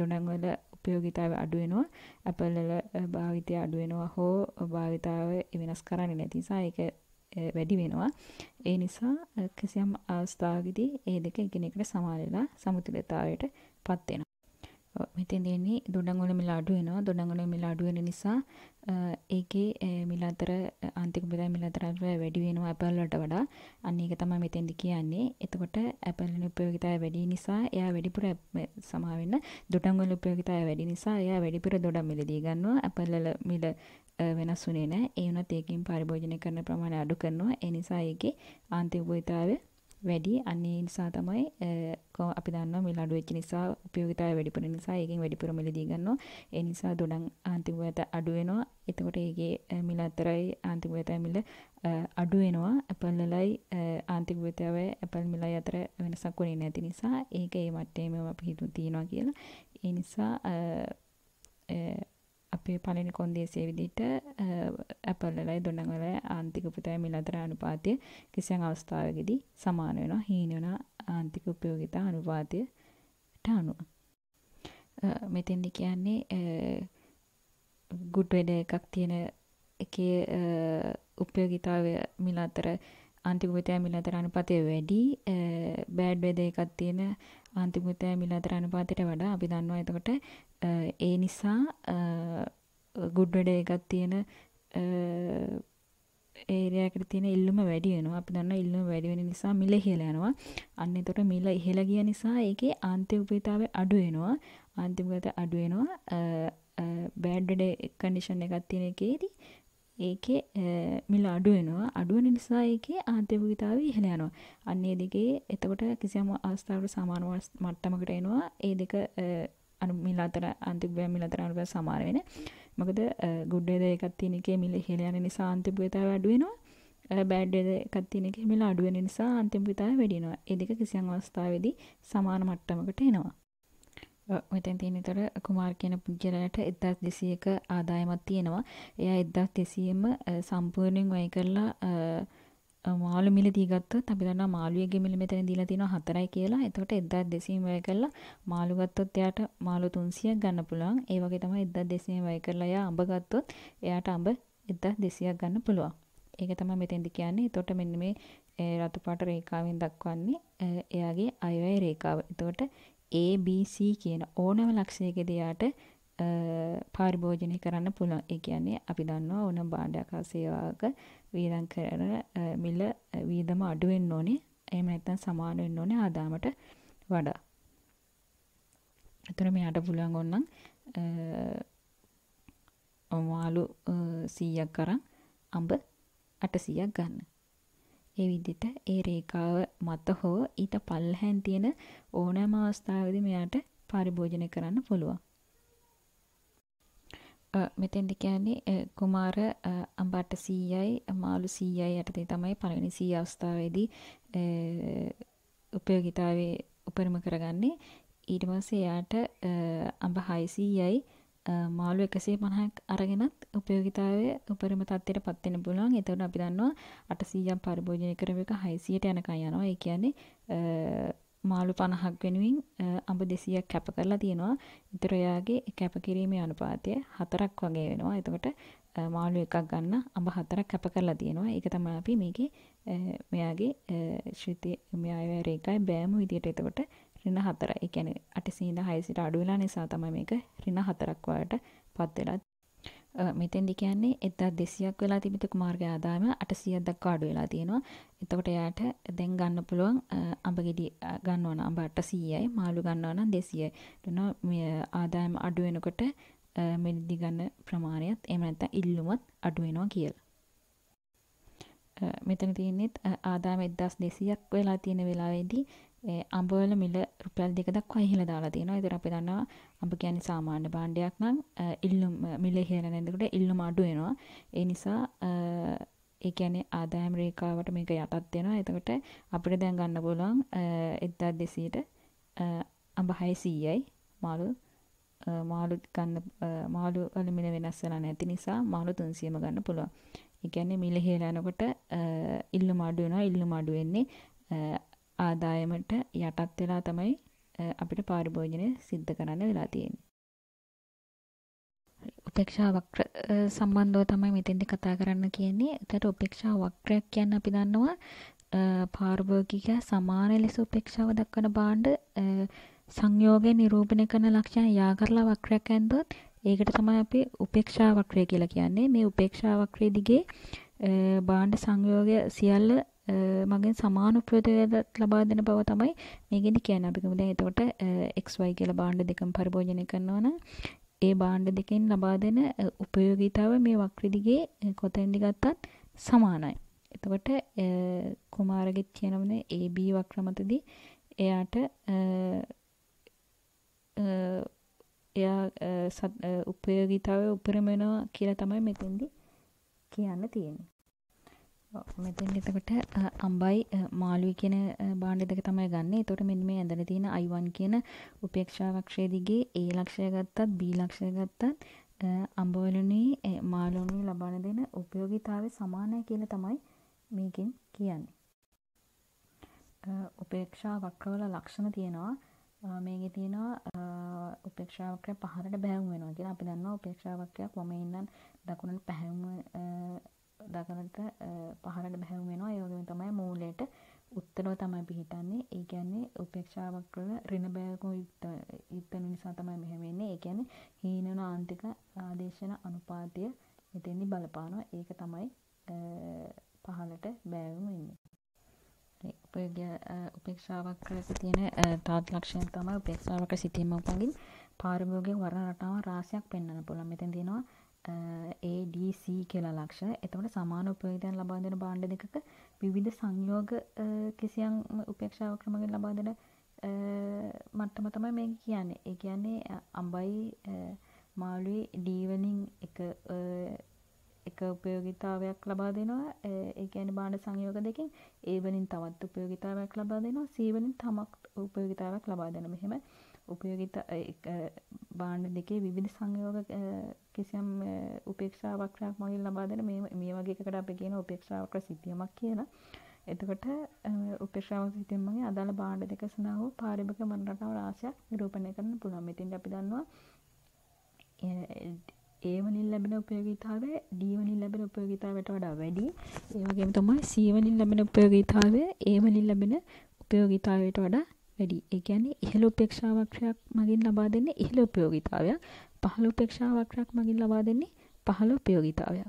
දොඩම් වල උපයෝගීතාවය අඩු වෙනවා. Apple වල භාවිතය අඩු වෙනවා හෝ භාවිතාව වෙනස් කරන්නේ නැති නිසා ඒක වැඩි වෙනවා ඒ නිසා කිසියම් අවස්ථාවකදී ඒ දෙක එකිනෙකට සමානලා සමතුලිතතාවයට පත් වෙනවා මෙතෙන් දෙන්නේ දොඩංගොල මිල අඩු වෙනවා. දොඩංගොල මිල අඩු වෙන නිසා ඒකේ මිල අතර අන්තිම බෙදා මිල අතර වැඩි වෙනවා Apple වලට වඩා. අන්න ඒක තමයි මෙතෙන්දි කියන්නේ. එතකොට Apple වල උපයෝගිතාවය වැඩි නිසා එයා වැඩිපුර සමා වෙන්න දොඩංගොල උපයෝගිතාවය වැඩි නිසා එයා වැඩිපුර දොඩම් මිල දී ගන්නවා. Apple වල මිල වෙනස් වුණේ නැහැ. ඒ වුණත් ඒකෙන් පරිභෝජනය කරන ප්‍රමාණය අඩු කරනවා. ඒ නිසා ඒකේ අන්තිම උපයෝගිතාවය වැඩි අන්නේ නිසා තමයි අපි දන්නවා මිල අඩු වෙච්ච නිසා උපයෝගිතාවය වැඩිපුර නිසා ඒකෙන් වැඩිපුර මිල දී ගන්නවා ඒ නිසා දොඩම් අන්තිම වෙත අඩු වෙනවා එතකොට ඒකේ මිල අතරයි අන්තිම වෙතයි මිල අඩු වෙනවා Apple වලයි අන්තිම වෙතාවේ Apple මිලයි අතර වෙනසක් වෙන්නේ නැති නිසා ඒක ඒ මට්ටමේම අපි හිතුව තියනවා කියලා ඒ නිසා අපේ පලනි කොන්දේසේ විදිට ඇපල්ලලයි දොඩංවල ආන්තික උපතයි මිල අතර අනුපාතය කිසියන් අවස්ථාවකෙදී සමාන වෙනවා හීනවන ආන්තික උපයෝගිතා අනුපාතයට අනුව මෙතෙන්දි කියන්නේ ගුඩ් වැඩ එකක් තියෙන එකේ උපයෝගිතාව මිල අතර අන්තිකුතෑ මිල අතර අනුපතය වැඩි බෑඩ් වෙද එකක් තියෙන අන්තිකුතෑ මිල අතර අනුපාතයට වඩා අපි දන්නවා එතකොට ඒ නිසා ගුඩ්වඩ එකත් තියෙන ඒරයකට තියෙන ඉල්ලුම වැඩියනවා අපි දන්න ඉල්ලුම වැඩිවෙන නිසා මිල ඉහළ යනවා අන්න එතකොට මිල ඉහළ ගිය නිසා ඒකේ ආන්තිම උපයතාවය අඩු වෙනවා ආන්තිම ගත අඩු වෙනවා බෑඩ් ඩේ කන්ඩිෂන් එකක් තියෙන එකේදී ඒකේ මිල අඩු වෙනවා අඩු වෙන නිසා ඒකේ ආන්තිම උපයතාවය ඉහළ යනවා අන්න ඒ දෙකේ එතකොට කිසියම් අවස්ථාවකට සමාන මට්ටමකට එනවා ඒ දෙක අනු මිලාතර අන්තිබය මිලතර අනුව සමාර වෙන මොකද ගුඩ්ඩේද එකක් තියෙන එකේ මිල ඉහළ යන නිසා අන්තිම විතාව අඩු වෙනවා බෑඩ්ඩේද එකක් තියෙන එකේ මිල අඩු වෙන නිසා අන්තිම විතාව වැඩි වෙනවා ඒ දෙක කිසියම් අවස්ථාවේදී සමාන මට්ටමකට එනවා මෙතැන් තියෙනතර කුමාර් කියන පුද්ගලයාට එදස් දෙසියක ආදායමත් තියෙනවා එයා එදස් දෙසියම සම්පූර්ණයෙන් වැය කරලා මාළු මිල දීගත්තොත් අපි දන්නවා මාළුවේගේ මිල මෙතන දීලා තියෙනවා 4යි කියලා. එතකොට 1200 වැය කරලා මාළු ගත්තොත් එයාට මාළු 300ක් ගන්න පුළුවන්. ඒ වගේ තමයි 1200 වැය කරලා එයා අඹ ගත්තොත් එයාට අඹ 1200ක් ගන්න පුළුවන්. ඒක තමයි මෙතෙන්දි කියන්නේ. එතකොට මෙන්න මේ රතු පාට රේඛාවෙන් දක්වන්නේ එයාගේ අයවැය රේඛාව. එතකොට A B C කියන ඕනම ලක්ෂණයකදී එයාට පාරිභෝජනය කරන්න පුළුවන්. ඒ කියන්නේ අපි දන්නවා ඕනම භාණ්ඩ ආකාර සේවාවක වීදම් කරන මිල වීදම අඩු වෙන්න ඕනේ. එහෙම නැත්නම් සමාන වෙන්න ඕනේ ආදායමට වඩා. එතන මෙයාට පුළුවන් ඕනනම් අමාලු 100ක් අරන් අඹ 800ක් ගන්න. ඒ විදිහට ඒ රේඛාව මත හෝ ඊට පල්ලෙහෙන් තියෙන ඕනෑම අවස්ථාවකදී මෙයාට පරිභෝජනය කරන්න පුළුවන්. මෙතෙන්දි කියන්නේ කුමාර අඹට 100යි මාළු 100යි යටතේ තමයි පළවෙනි 100 අවස්ථාවේදී උපයෝගිතාවේ උපරිම කරගන්නේ. ඊට පස්සේ එයාට අඹ 600යි මාළු 150ක් අරගෙනත් උපයෝගිතාවයේ උපරිම තත්ත්වයට පත් වෙන්න පුළුවන්. එතකොට අපි දන්නවා 800ක් පරිභෝජනය කරව එක 600ට යනකම් යනවා. ඒ කියන්නේ මාළු 50ක් වෙනුවෙන් අඹ 200ක් කැප කරලා තියෙනවා. ඒතර එයාගේ කැපකිරීමේ අනුපාතය 4ක් වගේ වෙනවා. එතකොට මාළු එකක් ගන්න අඹ 4ක් කැප කරලා තියෙනවා. ඒක තමයි අපි මේකේ මෙයාගේ ශ්‍රිතේ මෙයා රේඛාවේ බෑම විදියට එතකොට ඍණ 4. ඒ කියන්නේ 800 600ට අඩු වෙලා නිසා තමයි මේක ඍණ 4ක් වලට පත් වෙලා මෙතෙන්දි කියන්නේ 1200ක් වෙලා තිබිට කුමාරගේ ආදායම 800ක් දක්වා අඩු වෙලා තියෙනවා. එතකොට එයාට දැන් ගන්න පුළුවන් අඹ ගෙඩි ගන්නවා නම් අඹ 800යි, මාළු ගන්නවා නම් 200යි. එතන මේ ආදායම අඩු වෙනකොට මෙදි ගන්න ප්‍රමාණයත් එහෙම නැත්නම් ඉල්ලුමත් අඩු වෙනවා කියලා. මෙතන තියෙන්නේ ආදායම 1200ක් වෙලා තියෙන වෙලාවේදී අඹ වල මිල රුපියල් 2 දක්වා ඉහළ දාලා තියෙනවා. ඒතර අපි දන්නවා අඹ කියන්නේ සාමාන්‍ය භාණ්ඩයක් නම් ඉල්ලුම් මිල ඉහළ නැනකොට ඉල්ලුම අඩු වෙනවා. ඒ නිසා ඒ කියන්නේ ආදායම් රේඛාවට මේක යටත් වෙනවා. එතකොට අපිට දැන් ගන්න පුළුවන් 1200ට අඹ 600යි මාළු මාළු ගන්න මාළු වල මිල වෙනස් වෙලා නැති නිසා මාළු 300ම ගන්න පුළුවන්. ඒ කියන්නේ මිල හේලා යනකොට ඉල්ලුම අඩු වෙනවා. ඉල්ලුම අඩු වෙන්නේ ආදායමට යටත් වෙලා තමයි අපිට පාරිභෝජනය සිද්ධ කරන්න වෙලා තියෙන්නේ. උපේක්ෂා වක්‍ර සම්බන්ධව තමයි මෙතෙන්දි කතා කරන්න කියන්නේ. ඒතර උපේක්ෂා වක්‍රයක් කියන්නේ අපි දන්නවා පාර්භෝගික සමාන ලෙස උපේක්ෂාව දක්වන භාණ්ඩ සංයෝගය නිරූපණය කරන ලක්ෂණ යා කරලා වක්‍රයක් ඇන්දොත් ඒකට තමයි අපි උපේක්ෂා වක්‍රය කියලා කියන්නේ. මේ උපේක්ෂා වක්‍රයේ දිගේ භාණ්ඩ සංයෝගය සියල්ල මගෙන් සමාන උපදේශයක් ලබා දෙන බව තමයි මේ ගැන කියන්නේ. අපි කියමු දැන් එතකොට XY කියලා භාණ්ඩ දෙකම පරිභෝජනය කරනවා නම් ඒ භාණ්ඩ දෙකෙන් ලබා දෙන උපයෝගීතාව මේ වක්‍රදිගේ කොතෙන්ද ගත්තත් සමානයි. එතකොට කුමාරගෙත් කියනවනේ AB වක්‍ර මතදී එයාට එයා උපයෝගීතාවය උපරිම වෙනවා කියලා තමයි මෙතෙන්දී කියන්න තියෙන්නේ. මෙතෙන් එතකොට අම්බයි මාළුයි කියන භාණ්ඩ දෙක තමයි ගන්න. එතකොට මෙන්න මේ ඇඳගෙන තියෙන I1 කියන උපේක්ෂා වක්ෂයේදීගේ A ලක්ෂය ගත්තත් B ලක්ෂය ගත්තත් අම්බ වලුනේ මාළුණුයි ලබන දෙන උපයෝගීතාවය සමානයි කියලා තමයි මේකෙන් කියන්නේ. උපේක්ෂා වක්‍රවල ලක්ෂණ තියෙනවා. මේකේ තියෙනවා උපේක්ෂා වක්‍රය පහළට බැහැවුම් වෙනවා කියලා. අපි දන්නවා උපේක්ෂා වක්‍රයක් වමෙන් ඉඳන් දකුණට පැහැවුම් දකුණට පහළට බැහැම් වෙනවා ඒ වගේම තමයි මූලයට උත්තරව තමයි පිහිටන්නේ. ඒ කියන්නේ උපේක්ෂාවක් කරන ඍණ බයකෝ යුක්ත නිසා තමයි මෙහෙම වෙන්නේ. ඒ කියන්නේ හීනන ආන්තික ආදේශන අනුපාතය මෙතෙන්දි බලපානවා. ඒක තමයි පහළට බෑවුම වෙන්නේ. උපේක්ෂාවක් කරක තියෙන තාත් ලක්ෂණ තමයි උපේක්ෂාවක සිටීම උපගින් පාරිභෝගික වර්ණ රටාව රාශියක් පෙන්වන්න පුළුවන්. මෙතෙන් තියෙනවා ADC කියලා ලක්ෂණ එතකට සමාන උපයෝගතයන් ලබා දෙන භාණ්ඩ දෙකක විවිධ සංයෝග කිසියම් උපේක්ෂාව ක්‍රමකින් ලබා දෙන මට්ටම තමයි මේ කියන්නේ. ඒ කියන්නේ අඹයි මාළුවේ D වලින් එක එක උපයෝගීතාවයක් ලබා දෙනවා. ඒ කියන්නේ භාණ්ඩ සංයෝග දෙකෙන් A වලින් තවත් උපයෝගීතාවයක් ලබා දෙනවා. C වලින් තමක් උපයෝගීතාවයක් ලබා දෙනවා. මෙහෙම උපයෝගිත භාණ්ඩ දෙකේ විවිධ සංයෝග කිසියම් උපේක්ෂා වක්‍රයක් මගින් ලබා දෙන මේ මේ වගේ එකකට අපි කියන උපේක්ෂා වක්‍ර සිද්ධියමක් කියලා. එතකොට උපේක්ෂා වක්‍ර සිද්ධියෙන් මගේ අදාළ භාණ්ඩ දෙක සඳහා වූ පාරිභෝගික මන රටාව රාශියක් නිරූපණය කරන්න පුළුවන්. මෙතෙන්ද අපි දන්නවා ඒ වලින් ලැබෙන උපයෝගීතාවය D වලින් ලැබෙන උපයෝගීතාවයට වඩා වැඩි. ඒ වගේම තමයි C වලින් ලැබෙන උපයෝගීතාවය A වලින් ලැබෙන උපයෝගීතාවයට වඩා වැඩි. ඒ කියන්නේ ඉහළ උපේක්ෂා වක්‍රයක් මගින් ලබා දෙන්නේ ඉහළ ප්‍රයෝගිතාවයක්. පහළ උපේක්ෂා වක්‍රයක් මගින් ලබා දෙන්නේ පහළ ප්‍රයෝගිතාවයක්.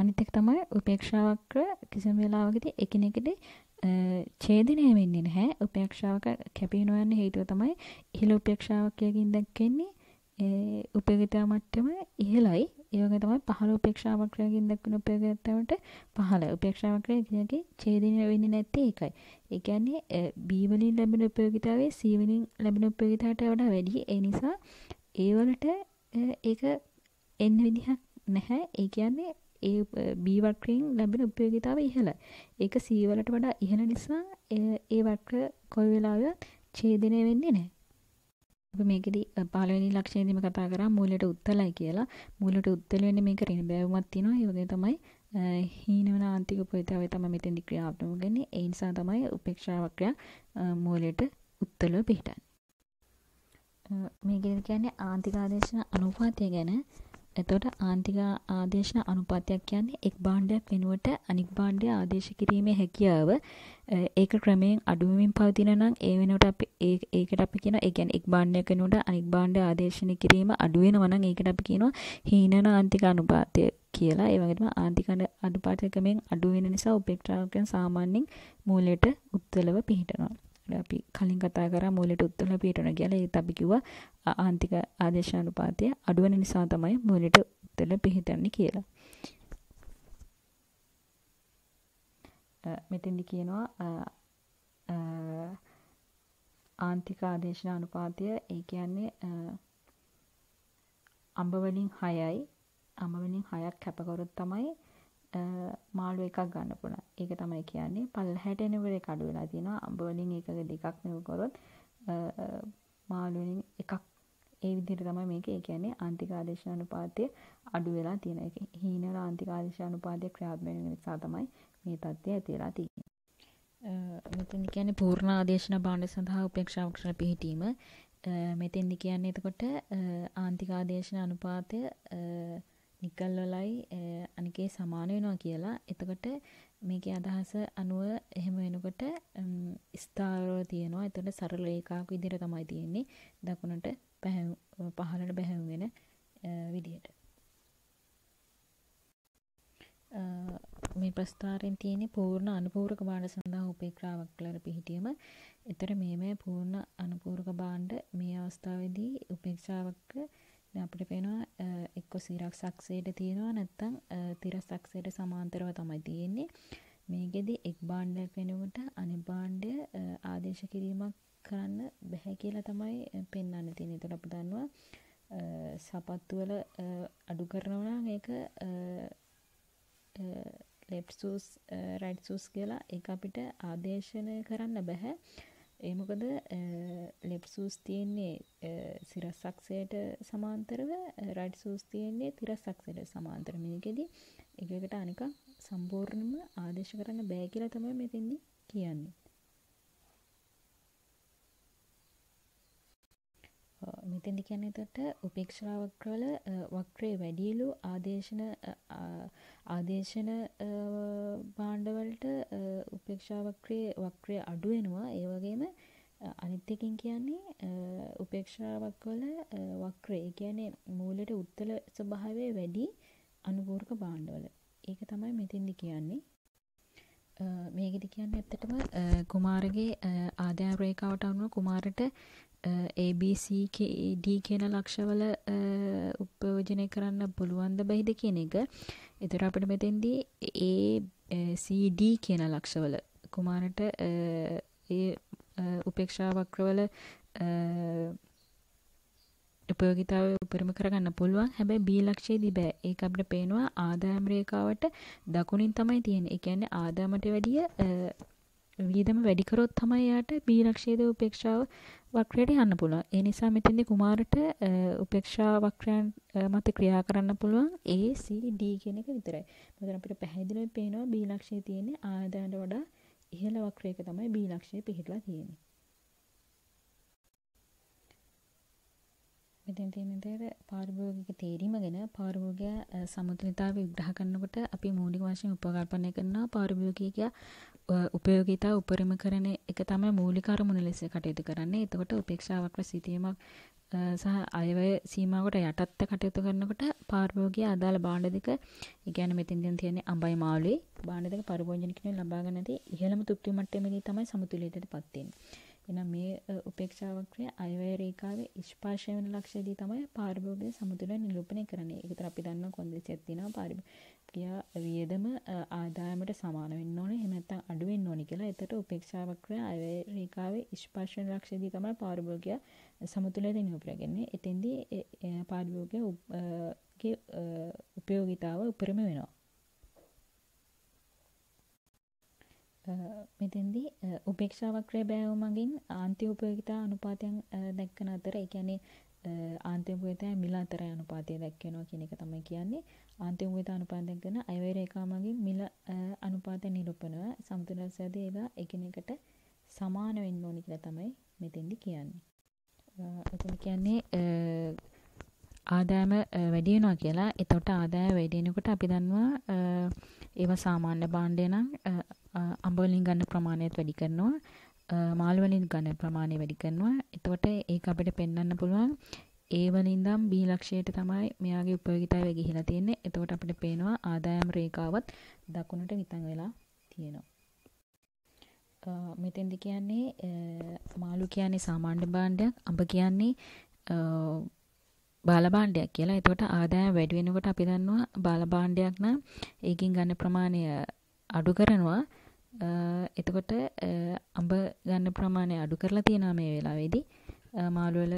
අනිත් එක තමයි උපේක්ෂා වක්‍ර කිසිම වෙලාවකදී එකිනෙකට ඡේදනය වෙන්නේ නැහැ. උපේක්ෂාවක කැපී නොයන්න හේතුව තමයි ඉහළ උපේක්ෂාවකයෙන් දැක්කෙන්නේ උපයෝගිතා මට්ටම ඉහළයි. ඒ වගේ තමයි පහළ උපේක්ෂා වක්‍රයෙන් දක්වන උපයෝගිතාවට පහළ උපේක්ෂා වක්‍රය කියන්නේ ඡේදින වෙන්නේ නැත්තේ ඒකයි. ඒ කියන්නේ B වලින් ලැබෙන උපයෝගිතාවේ C වලින් ලැබෙන උපයෝගිතාවට වඩා වැඩි. ඒ නිසා ඒ වලට ඒක එන්න විදිහක් නැහැ. ඒ කියන්නේ ඒ B වක්‍රයෙන් ලැබෙන උපයෝගිතාව ඉහළයි. ඒක C වලට වඩා ඉහළ නිසා ඒ වක්‍ර කොයි වෙලාවෙවත් ඡේදනය වෙන්නේ නැහැ. අපි මේකෙදි පළවෙනි ලක්ෂණයේදීම කතා කරා මූලයට උත්තලයි කියලා. මූලයට උත්තල වෙන්නේ මේක රින බෑවුමක් තියෙනවා. ඒ වගේ තමයි හීනවනාන්තික උපේතාවය තමයි මෙතෙන්දි ක්‍රියාත්මක වෙන්නේ. ඒ නිසා තමයි උපේක්ෂාව ක්‍රියා මූලයට උත්තලව පිටන්නේ. මේකෙදි කියන්නේ ආන්තික ආදේශන අනුපාතය ගැන එතකොට ආන්තික ආදේශන අනුපාතයක් කියන්නේ එක් භාණ්ඩයක් වෙනුවට අනික් භාණ්ඩය ආදේශ කිරීමේ හැකියාව ඒක ක්‍රමයෙන් අඩු වෙමින් පවතින නම් ඒ වෙනුවට අපි ඒකට අපි කියනවා ඒ කියන්නේ එක් භාණ්ඩයක් වෙනුවට අනික් භාණ්ඩය ආදේශන කිරීම අඩු වෙනවා නම් ඒකට අපි කියනවා හීනන ආන්තික අනුපාතය කියලා. ඒ වගේම ආන්තික අනුපාතය ක්‍රමයෙන් අඩු වෙන නිසා උපේක්ෂාවෙන් සාමාන්‍යයෙන් මූලයට උත්වලව පිහිටනවා. අපි කලින් කතා කරා මූලයට උත්තුල පිටවන කියලා ඒත් අපි කිව්වා ආන්තික ආදේශානුපාතය අඩු වෙන නිසා තමයි මූලයට උත්තුල පිටවන්නේ කියලා. මෙතෙන්දි කියනවා ආන්තික ආදේශන අනුපාතය ඒ කියන්නේ අඹ වලින් 6යි අඹ වලින් 6ක් කැපකරොත් තමයි මාළු එකක් ගන්න පුළුවන්. ඒක තමයි කියන්නේ පල්හැට එනකොට ඒක අඩු වෙලා තියෙනවා. අඹ වලින් එකක දෙකක් නෙව කරොත් මාළු වලින් එකක් ඒ විදිහට තමයි මේක ඒ කියන්නේ ආන්තික ආදේශ අනුපාතය අඩු වෙලා තියෙන එක. හීනල ආන්තික ආදේශ අනුපාතය ක්‍රියාත්මක වෙන නිසා තමයි මේ தත්ත්වය ඇති වෙලා තියෙන්නේ. මෙතෙන්දි කියන්නේ පූර්ණ ආදේශන භාණ්ඩ සඳහා උපේක්ෂා වක්ෂණ පිහිටීම. මෙතෙන්දි කියන්නේ එතකොට ආන්තික ආදේශන අනුපාතය නිකල් වලයි අනිකේ සමාන වෙනවා කියලා. එතකොට මේකේ අදහස අනුව එහෙම වෙනකොට ස්ථාවරව තියෙනවා. එතකොට සරල ඒකාක විදිහට තමයි තියෙන්නේ. දකුණට පහළට බැහැම් වෙන විදිහට. මේ ප්‍රස්ථාරයෙන් තියෙන පූර්ණ අනුපූරක භාණ්ඩ සඳහා උපේක්‍රාවක් කියලා පිහිටීම. එතකොට මේ මේ පූර්ණ අනුපූරක භාණ්ඩ මේ අවස්ථාවේදී උපේක්ෂාවක අපිට පේනවා එක්ක සිරක්ෂක්ෂයට තියෙනවා නැත්තම් තිරසක්ෂයට සමාන්තරව තමයි තියෙන්නේ. මේකෙදි එක් භාණ්ඩයක් වෙනුවට අනෙක් භාණ්ඩය ආදේශ කිරීමක් කරන්න බැහැ කියලා තමයි පෙන්වන්න තියෙන්නේ. ඒතකොට අපි දන්නවා සපත්තු වල අඩු කරනවා නම් ඒක ලෙෆ්ට් සූස් රයිට් සූස් කියලා ඒක අපිට ආදේශනය කරන්න බැහැ. ඒ මොකද ලෙප් සූස් තියෙන්නේ සිරස්සක්ෂයට සමාන්තරව රයිට් සූස් තියෙන්නේ තිරස්සක්ෂයට සමාන්තර මේකෙදි එකකට අනික සම්පූර්ණම ආදේශ කරන්න බෑ කියලා තමයි මෙතෙන්දි කියන්නේ මෙතෙදි කියන්නේ එතකොට උපේක්ෂා වක්‍රවල වක්‍රේ වැඩියලු ආදේශන ආදේශන භාණ්ඩවලට උපේක්ෂා වක්‍රයේ වක්‍රය අඩු වෙනවා ඒ වගේම අනිත් එකකින් කියන්නේ උපේක්ෂා වක්‍රවල වක්‍රේ කියන්නේ මූලයට උත්තර ස්වභාවය වැඩි අනුපූරක භාණ්ඩවල ඒක තමයි මෙතෙන්දි කියන්නේ මේකෙදි කියන්නේ ඇත්තටම කුමාරගේ ආදාය රේඛාවට අනුව කුමාරට ABCD e, කියන ලක්ෂවල උපයෝජනය කරන්න පුළුවන්ද බැහිද කියන එක එතර අපට මෙතෙන්දී ACD කියන ලක්ෂවල කුමාරට ඒ උපේක්ෂා වක්‍රවල උපයෝගිතාව උපරිම කරගන්න පුළුවන් හැබැයි බී ලක්ෂයේදී බෑ ඒක අපිට පේනවා ආදායම් රේඛාවට දකුණින් තමයි තියෙන්නේ. ඒ කියන්නේ ආදායමට වැඩිය වියදම වැඩි කරොත් තමයි යාට බීරක්ෂේද උපේක්ෂාව වක්‍රයට යන්න පුළුවන්. ඒ නිසා මෙතෙන්දී කුමාරට උපේක්ෂා වක්‍රයන් මත ක්‍රියා කරන්න පුළුවන් A C D කියන එක විතරයි. මොකද අපිට පැහැදිලිව පේනවා බීලක්ෂයේ තියෙන ආදායට වඩා ඉහළ වක්‍රයක තමයි බීලක්ෂය පිහිටලා තියෙන්නේ. මෙතන තියෙන විදිහට පාරිභෝගික තේරීම ගැන පාරිභෝගික සමතුලිතතාව විග්‍රහ කරනකොට අපි මූලික වශයෙන් උපකල්පනය කරනවා පාරිභෝගික උපයෝගීතාව උපරිම කරන එක තමයි මූලික අරමුණ ලෙස කටයුතු කරන්නේ. එතකොට උපේක්ෂාවක් රසීතීමක් සහ අයවැය සීමාවකට යටත් කටයුතු කරනකොට පාරිභෝගික අදාළ භාණ්ඩ දෙක, ඒ කියන්නේ මෙතෙන්දී තියෙන්නේ අඹයි මාළුයි භාණ්ඩ දෙක පරිභෝජන කිනුයි ලබා ගන්න ඇති ඉහළම තෘප්ති මට්ටමේදී තමයි සමතුලිතයටපත් වෙන්නේ. එහෙනම් මේ උපේක්ෂා වක්‍රය අයවැය රේඛාවේ ස්පර්ශ වෙන ලක්ෂයේදී තමයි පාරිභෝගික සමතුලිතව නිරූපණය කරන්නේ. ඒකට අපි දන්නවා කොන්දේසියක් තියෙනවා පාරිභෝගික වියදම ආදායමට සමාන වෙන්න ඕනේ. එහෙම නැත්නම් අඩු වෙන්න ඕනේ කියලා. එතකොට උපේක්ෂා වක්‍රය අයවැය රේඛාවේ ස්පර්ශ වෙන ලක්ෂයේදී තමයි පාරිභෝගික සමතුලිතව නිරූපණය කරන්නේ. එතෙන්දී පාරිභෝගිකගේ උපයෝගීතාව උපරිම වෙනවා. මෙතෙන්දි උපේක්ෂාවක්‍රය බෑව මගින් ආන්තිඋපයෝගිතා අනුපාතයන් දැක්කන අතර ඒ කියන්නේ ආන්තිඋපයෝගිතා මිල අතර අනුපාතය දැක්වෙනවා කියන එක තමයි කියන්නේ ආන්තිඋපයෝගිතා අනුපාතයෙන් කරන අයවැය රේඛා මගින් මිල අනුපාත නිරූපණය සමතුලිතවදී ඒවා එකිනෙකට සමාන වෙන්න ඕනි කියලා තමයි මෙතෙන්දි කියන්නේ. එතන කියන්නේ ආදායම වැඩි වෙනවා කියලා. එතකොට ආදාය වැඩි වෙනකොට අපි දන්නවා ඒව සාමාන්‍ය භාණ්ඩය නම් අඹ වලින් ගන්න ප්‍රමාණයත් වැඩි කරනවා. මාළු වලින් ගන්න ප්‍රමාණය වැඩි කරනවා. එතකොට ඒක අපිට පෙන්වන්න පුළුවන් ඒ වලින්දම් B ලක්ෂයට තමයි මෙයාගේ උපයෝගිතාවය ගිහිලා තියෙන්නේ. එතකොට අපිට පේනවා ආදායම් රේඛාවත් දකුණට විතං වෙලා තියෙනවා. මෙතෙන්ද කියන්නේ මාළු කියන්නේ සාමාන්‍ය භාණ්ඩයක්, අඹ කියන්නේ බාලභාණ්ඩයක් කියලා. එතකොට ආදායම් වැඩි වෙනකොට අපි දන්නවා බාලභාණ්ඩයක් නම් ඒකෙන් ගන්න ප්‍රමාණය අඩු කරනවා. එතකොට අඹ ගන්න ප්‍රමාණය අඩු කරලා තියෙනවා මේ වෙලාවේදී. මාළු වල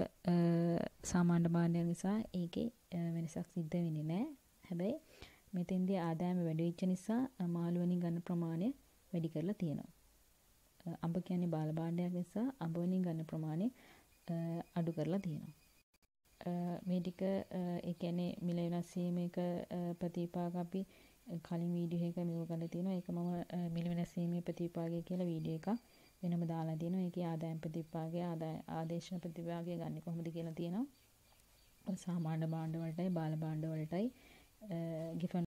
සාමාන්‍ය භාණ්ඩය නිසා ඒකේ වෙනසක් සිද්ධ වෙන්නේ නැහැ. හැබැයි මෙතෙන්දී ආදායම වැඩි වෙච්ච නිසා මාළු වලින් ගන්න ප්‍රමාණය වැඩි කරලා තියෙනවා. අඹ කියන්නේ බාල භාණ්ඩයක් නිසා අඹ වලින් ගන්න ප්‍රමාණය අඩු කරලා තියෙනවා. මේ ටික ඒ කියන්නේ මිල වෙනස් වීම එක ප්‍රතිපාක අපි කලින් වීඩියෝ එකක මෙව කරලා තියෙනවා. ඒක මම මිල වෙනස් වීමේ ප්‍රතිපාකය කියලා වීඩියෝ එකක් වෙනම දාලා තියෙනවා. ඒකේ ආදායම් ප්‍රතිපාකය ආදේශන ප්‍රතිපාකය ගන්න කොහොමද කියලා තියෙනවා. සාමාන්‍ය භාණ්ඩ වලටයි බාල භාණ්ඩ වලටයි ගිෆන්